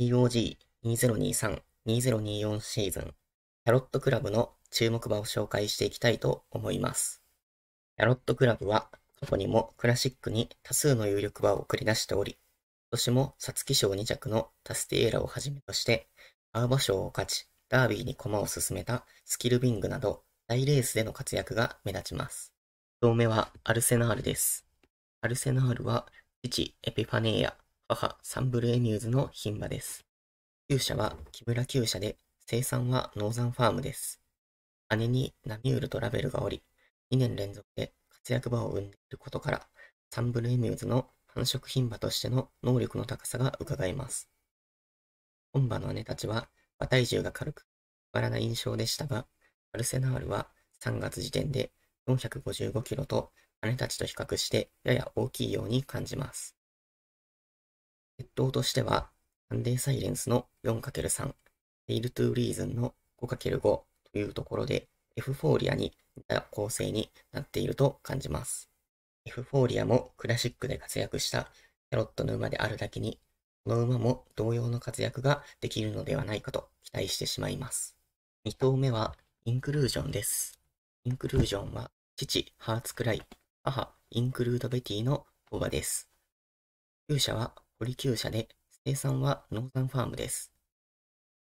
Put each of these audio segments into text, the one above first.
POG2023-2024 シーズン、キャロットクラブの注目場を紹介していきたいと思います。キャロットクラブは過去にもクラシックに多数の有力場を送り出しており、今年も皐月賞2着のタスティエーラをはじめとして、アーバ賞を勝ち、ダービーに駒を進めたスキルビングなど、大レースでの活躍が目立ちます。1頭目はアルセナールです。アルセナールは、父エピファネーヤ、母、サンブルエニューズの牝馬です。旧社は木村旧社で、生産はノーザンファームです。姉にナミュールとラベルがおり、2年連続で活躍馬を生んでいることから、サンブルエミューズの繁殖牝馬としての能力の高さが伺えます。本馬の姉たちは、馬体重が軽く、小柄な印象でしたが、バルセナールは3月時点で455キロと姉たちと比較してやや大きいように感じます。動としては、サンデーサイレンスの 4×3、テイルトゥーリーズンの 5×5 というところで、エフフォーリアに似た構成になっていると感じます。エフフォーリアもクラシックで活躍したキャロットの馬であるだけに、この馬も同様の活躍ができるのではないかと期待してしまいます。2頭目は、インクルージョンです。インクルージョンは、父、ハーツクライ、母、インクルードベティの馬です。勇者は、堀厩舎で、生産はノーザンファームです。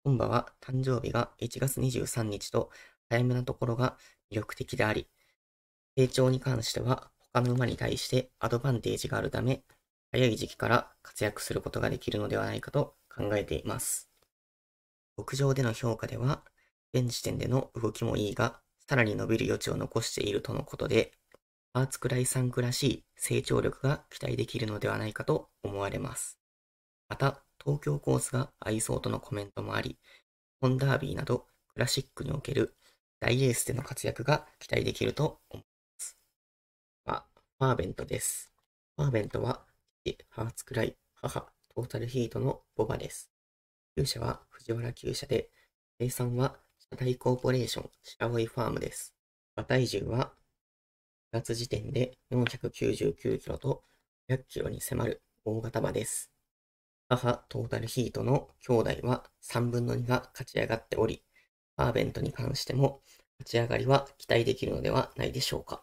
本場は誕生日が1月23日と早めなところが魅力的であり、成長に関しては他の馬に対してアドバンテージがあるため、早い時期から活躍することができるのではないかと考えています。牧場での評価では、現時点での動きもいいが、さらに伸びる余地を残しているとのことで、アーツクライサンクらしい成長力が期待できるのではないかと思われます。また、東京コースが合いそうとのコメントもあり、ホンダービーなどクラシックにおける大エースでの活躍が期待できると思います。は、ファーベントです。ファーベントは、ハーツクライ、母、トータルヒートのボバです。旧者は藤原旧社で、生産は社大コーポレーション、白老ファームです。馬体重は月時点で499キロと100キロに迫る大型馬です。母トータルヒートの兄弟は3分の2が勝ち上がっており、アーベントに関しても勝ち上がりは期待できるのではないでしょうか。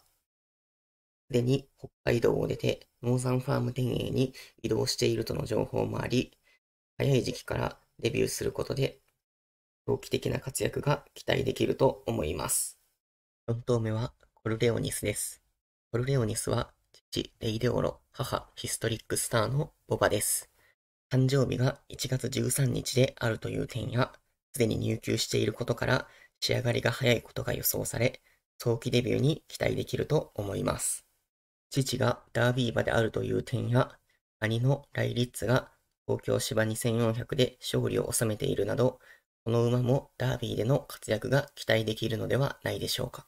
すでに北海道を出てノーザンファーム天営に移動しているとの情報もあり、早い時期からデビューすることで、長期的な活躍が期待できると思います。4頭目はポルレオニスです。ポルレオニスは、父、レイデオロ、母、ヒストリックスターのボバです。誕生日が1月13日であるという点や、すでに入球していることから、仕上がりが早いことが予想され、早期デビューに期待できると思います。父がダービー馬であるという点や、兄のライリッツが東京芝2400で勝利を収めているなど、この馬もダービーでの活躍が期待できるのではないでしょうか。